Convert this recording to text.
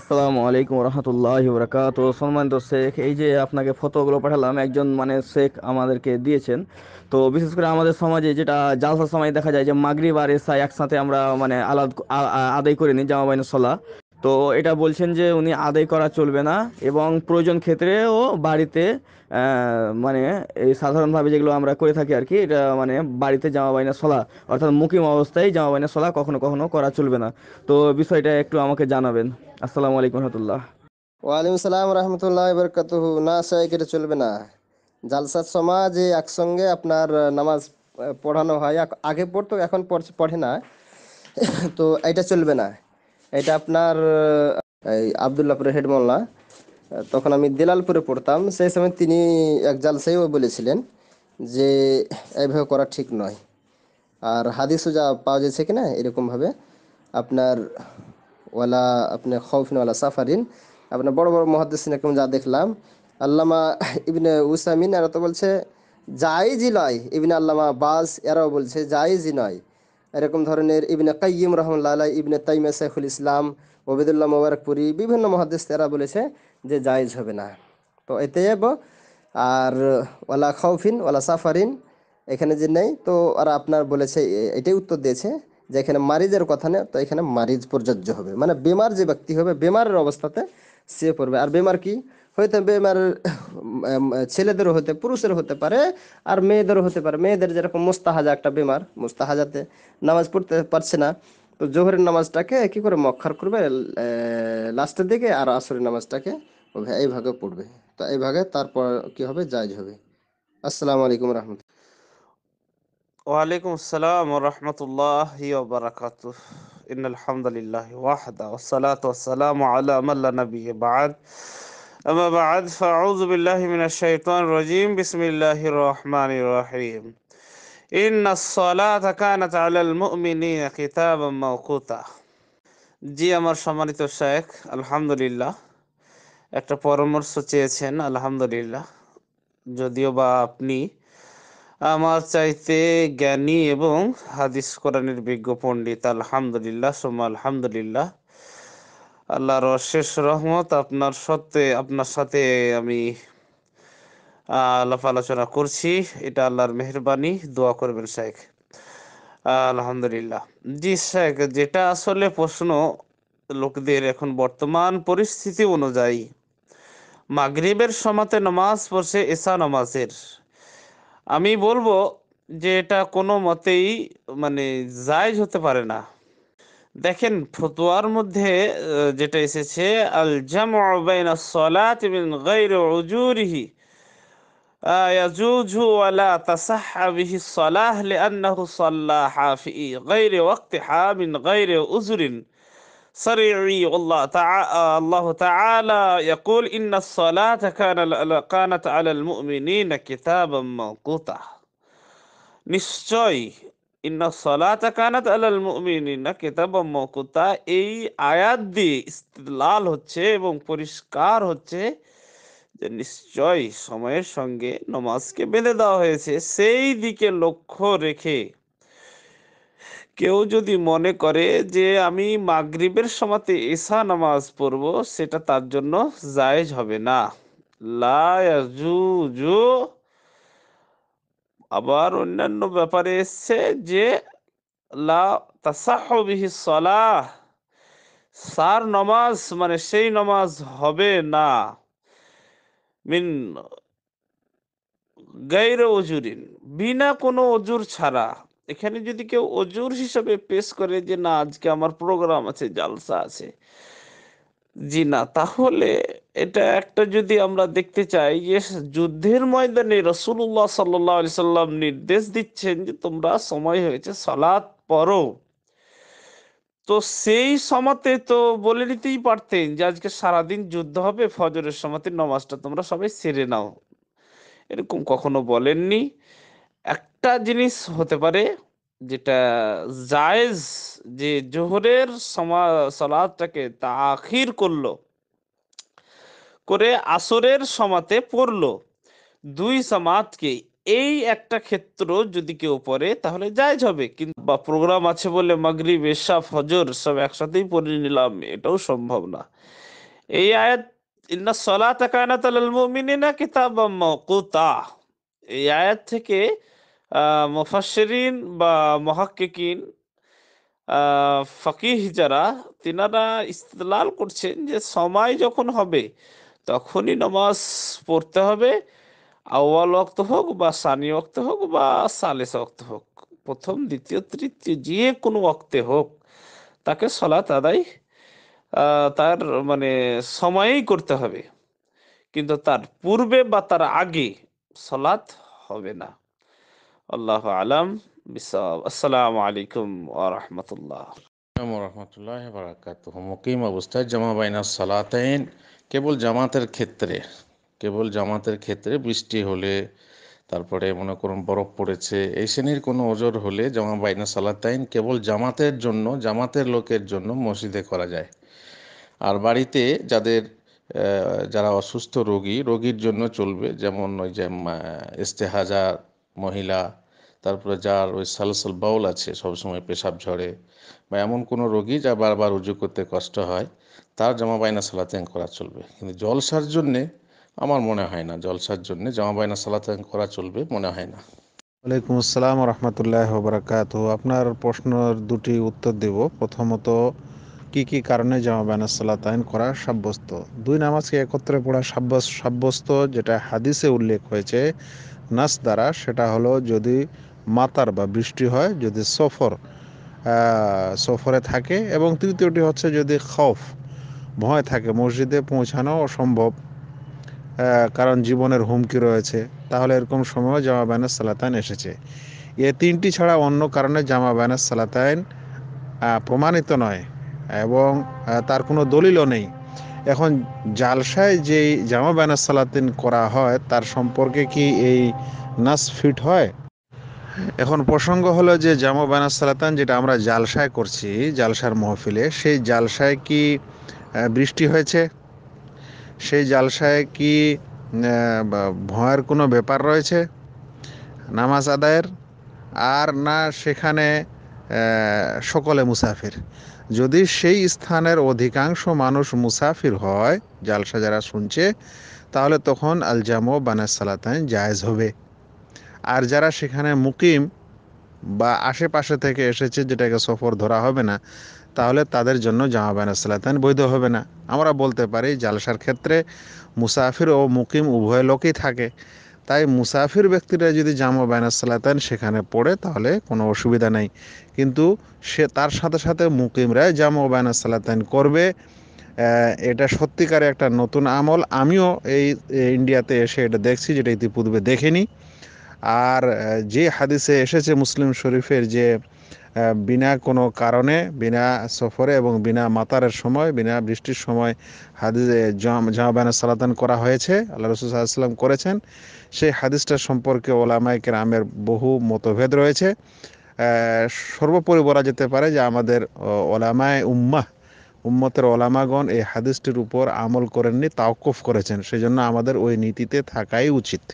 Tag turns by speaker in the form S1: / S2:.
S1: আসসালামু আলাইকুম রহমতুল্লাহ বরকাত সম্মানিত শেখ এই যে আপনাকে ফটোগুলো পাঠালাম একজন মানে শেখ আমাদেরকে দিয়েছেন তো বিশেষ করে আমাদের সমাজে যেটা জালসার সময় দেখা যায় যে মাগরিব আর এসা একসাথে আমরা মানে আলাদ আদায় করে নিই জামা বাইন সলা তো এটা বলছেন যে উনি আদায় করা চলবে না এবং প্রয়োজন ক্ষেত্রেও বাড়িতে মানে এই সাধারণভাবে যেগুলো আমরা করে থাকি আর কি এটা মানে বাড়িতে জামা বাইনা সলা অর্থাৎ মুকিম অবস্থায় জামা বাইনা সলা কখনো কখনো করা চলবে না তো বিষয়টা একটু আমাকে জানাবেন আসসালামু আলাইকুম রহমতুল্লাহ
S2: ওয়ালাইকুম সালাম রহমতুল্লাহ বরকাতুহু না সাহেব এটা চলবে না জালসার সমাজে একসঙ্গে আপনার নামাজ পড়ানো হয় আগে পড়তো এখন পড়ে না তো এটা চলবে না এটা আপনার এই আবদুল্লাপুরের হেড মোল্লা তখন আমি দেলালপুরে পড়তাম সেই সময় তিনি এক জালসাইও বলেছিলেন যে এইভাবে করা ঠিক নয় আর হাদিসও যা পাওয়া যাচ্ছে কিনা এরকমভাবে আপনার ওয়ালা আপনার খৌফিন ওয়ালা সাফারিন আপনার বড় বড় মহাদেশ এরকম যা দেখলাম আল্লামা ইবিন উসামিন এরা তো বলছে জাইজি নয় ইবিন আল্লামা বাস এরাও বলছে জাইজি নয় এরকম ধরনের ইবনে কাইম রহমুল্লা আলাই ইবনে তাইমা সাইফুল ইসলাম ওবেদুল্লাহ মোবারকপুরি বিভিন্ন মহাদেশ তারা বলেছে যে জায়জ হবে না তো এতে যাব আর ওয়ালা খাউফিন ওয়ালা সাফারিন এখানে যে নেই তো ওরা আপনার বলেছে এটাই উত্তর দিয়েছে যে এখানে মারিজের কথা নেই তো এখানে মারিজ প্রযোজ্য হবে মানে বেমার যে ব্যক্তি হবে বেমারের অবস্থাতে সে পড়বে আর বেমার কি হয়তো বেমার ছেলেদেরও হতে পুরুষের হতে পারে আর মেয়েদেরও হতে পারে মেয়েদের যেরকম মোস্তাহাজা একটা বেমার মোস্তাহাজাতে নামাজ পড়তে পারছে না তো জোহরের নামাজটাকে কি করে মক্ষার করবে লাস্টের দিকে আর আসরের নামাজটাকে এইভাবে পড়বে তো এইভাবে তারপর কি হবে জায়জ হবে আসসালামু আলাইকুম রহমতুল
S1: ওয়ালাইকুম আসসালাম রহমতুল্লাহ বারাকাত ইন আলহামদুলিল্লাহ ওয়াহদা ওসালাত ওসালাম আলা মাল্লা নবী বাদ أما بعد فأعوذ بالله من الشيطان الرجيم بسم الله الرحمن الرحيم إن الصلاة كانت على المؤمنين كتابا موقوتا জি আমার সম্মানিত শেখ আলহামদুলিল্লাহ একটা পরামর্শ চেয়েছেন আলহামদুলিল্লাহ যদিও বা আপনি আমার চাইতে জ্ঞানী এবং হাদিস কোরআনের বিজ্ঞ পণ্ডিত আলহামদুলিল্লাহ সোমা আলহামদুলিল্লাহ আল্লাহর অশেষ রহমত আপনার সত্ত্বে আপনার সাথে আমি আলাপ আলোচনা করছি এটা আল্লাহর মেহরবানি দোয়া করবেন শেখ আলহামদুলিল্লাহ জি শেখ যেটা আসলে প্রশ্ন লোকদের এখন বর্তমান পরিস্থিতি অনুযায়ী মাগরিবের সমাতে নামাজ পড়ছে এসা নামাজের আমি বলবো যে এটা কোনো মতেই মানে জায়জ হতে পারে না দেখেন ফতোয়ার মধ্যে যেটা এসেছে আল জামু বাইনা সলাত মিন গায়র উজুরিহি يجوز ولا تصح به الصلاة لأنه صلى في غير وقتها من غير أزر صريعي والله تعالى الله تعالى يقول إن الصلاة كان كانت على المؤمنين كتابا موقوتا নিশ্চয় ইন্না সলাতা কানাত আলাল মুমিনিনা কিতাবাম মাকুতা এই আয়াত দিয়ে ইস্তিদলাল হচ্ছে এবং পরিষ্কার হচ্ছে যে নিশ্চয় সময়ের সঙ্গে নমাজকে বেঁধে দেওয়া হয়েছে সেই দিকে লক্ষ্য রেখে কেউ যদি মনে করে যে আমি মাগরিবের সমাতে এসা নামাজ পড়ব সেটা তার জন্য জায়েজ হবে না লাজু আবার অন্যান্য ব্যাপারে এসছে যে সার নমাজ মানে সেই নমাজ হবে না মিন গাইর অজুরিন বিনা কোনো অজুর ছাড়া এখানে যদি কেউ অজুর হিসেবে পেশ করে যে না আজকে আমার প্রোগ্রাম আছে জালসা আছে জি না তাহলে এটা একটা যদি আমরা দেখতে চাই যে যুদ্ধের ময়দানে রসুল্লাহ সাল্লাহ সাল্লাম নির্দেশ দিচ্ছেন যে তোমরা সময় হয়েছে সালাত পড়ো তো সেই সমাতে তো বলে নিতেই পারতেন যে আজকে সারাদিন যুদ্ধ হবে ফজরের সমাতে নমাজটা তোমরা সবাই সেরে নাও এরকম কখনো বলেননি একটা জিনিস হতে পারে যেটা জায়েজ যে জোহরের সমা তা আখির করলো করে আসরের সমাতে পড়লো দুই সমাতকে এই একটা ক্ষেত্র যদি কেউ পড়ে তাহলে জায়জ হবে কিন্তু বা প্রোগ্রাম আছে বলে মাগরি বেশা ফজর সব একসাথেই পড়ে নিলাম এটাও সম্ভব না এই আয়াত ইন্না সলাত কায়নাত আল মুমিনিনা কিতাবাম মাওকুতা এই আয়াত থেকে মুফাসরিন বা মহাক্কিন ফকিহ যারা তিনারা ইস্তলাল করছেন যে সময় যখন হবে তখনই নামাজ পড়তে হবে আওয়াল অক্ত হোক বা সানি অক্ত হোক বা সালেস অক্ত হোক প্রথম দ্বিতীয় তৃতীয় যে কোনো অক্তে হোক তাকে সলাত আদায় তার মানে সময়েই করতে হবে কিন্তু তার পূর্বে বা তার আগে সলাৎ হবে না আল্লাহ আলম বিসাব আসসালামু আলাইকুম ওয়া রাহমাতুল্লাহ
S3: ওয়া বারাকাতুহু মুকিম অবস্থায় জামা বাইনাস সালাতাইন কেবল জামাতের ক্ষেত্রে কেবল জামাতের ক্ষেত্রে বৃষ্টি হলে তারপরে মনে করুন বরফ পড়েছে এই শ্রেণীর কোনো ওজোর হলে জামা বাইনা সালাতাইন কেবল জামাতের জন্য জামাতের লোকের জন্য মসজিদে করা যায় আর বাড়িতে যাদের যারা অসুস্থ রোগী রোগীর জন্য চলবে যেমন ওই যে ইস্তেহাজার মহিলা তারপরে যার ওই সালসাল বাউল আছে সবসময় পেশাব ঝরে বা এমন কোনো রোগী যা বারবার উজু করতে কষ্ট হয় তার জামা বায়না সালাতেন করা চলবে কিন্তু জলসার জন্যে আমার মনে হয় না জলসার জন্যে জামা বায়না সালাতেন করা চলবে মনে হয় না ওয়ালাইকুম আসসালাম রহমতুল্লাহ বারাকাত আপনার প্রশ্নের দুটি উত্তর দেব প্রথমত কি কি কারণে জামা বায়না তাইন করা সাব্যস্ত দুই নামাজকে একত্রে পড়া সাব্যস্ত যেটা হাদিসে উল্লেখ হয়েছে নাস দ্বারা সেটা হলো যদি মাতার বা বৃষ্টি হয় যদি সফর সফরে থাকে এবং তৃতীয়টি হচ্ছে যদি খফ ভয় থাকে মসজিদে পৌঁছানো অসম্ভব কারণ জীবনের হুমকি রয়েছে তাহলে এরকম সময় জামা বায়না সালাতায়ন এসেছে এ তিনটি ছাড়া অন্য কারণে জামা বায়না সালাতাইন প্রমাণিত নয় এবং তার কোনো দলিলও নেই এখন জালসায় যেই জামা ব্যানার সালাতিন করা হয় তার সম্পর্কে কি এই নাস ফিট হয় এখন প্রসঙ্গ হলো যে জামা বানা সালাতান যেটা আমরা জালসায় করছি জালসার মহফিলে সেই জালসায় কি বৃষ্টি হয়েছে সেই জালসায় কি ভয়ের কোনো ব্যাপার রয়েছে নামাজ আদায়ের আর না সেখানে সকলে মুসাফির যদি সেই স্থানের অধিকাংশ মানুষ মুসাফির হয় জালসা যারা শুনছে তাহলে তখন আলজামো বানা সালাতান জায়েজ হবে আর যারা সেখানে মুকিম বা আশেপাশে থেকে এসেছে যেটাকে সফর ধরা হবে না তাহলে তাদের জন্য জামা বানা সালাতান বৈধ হবে না আমরা বলতে পারি জালসার ক্ষেত্রে মুসাফির ও মুকিম উভয় লোকই থাকে তাই মুসাফির ব্যক্তিরা যদি জামা বায়না সালাতান সেখানে পড়ে তাহলে কোনো অসুবিধা নেই কিন্তু সে তার সাথে সাথে মুকিমরা জামা বায়না সালাতান করবে এটা সত্যিকারে একটা নতুন আমল আমিও এই ইন্ডিয়াতে এসে এটা দেখছি যেটা ইতিপূর্বে দেখিনি আর যে হাদিসে এসেছে মুসলিম শরীফের যে বিনা কোনো কারণে বিনা সফরে এবং বিনা মাতারের সময় বিনা বৃষ্টির সময় হাদিসে জামা জামাবানা সালাতান করা হয়েছে আল্লাহ রসুল সাল্লাম করেছেন সেই হাদিসটা সম্পর্কে ওলামাইকে রামের বহু মতভেদ রয়েছে সর্বোপরি বলা যেতে পারে যে আমাদের ওলামায় উম্মাহ উম্মতের ওলামাগণ এই হাদিসটির উপর আমল করেননি তাওকুফ করেছেন সেজন্য আমাদের ওই নীতিতে থাকাই উচিত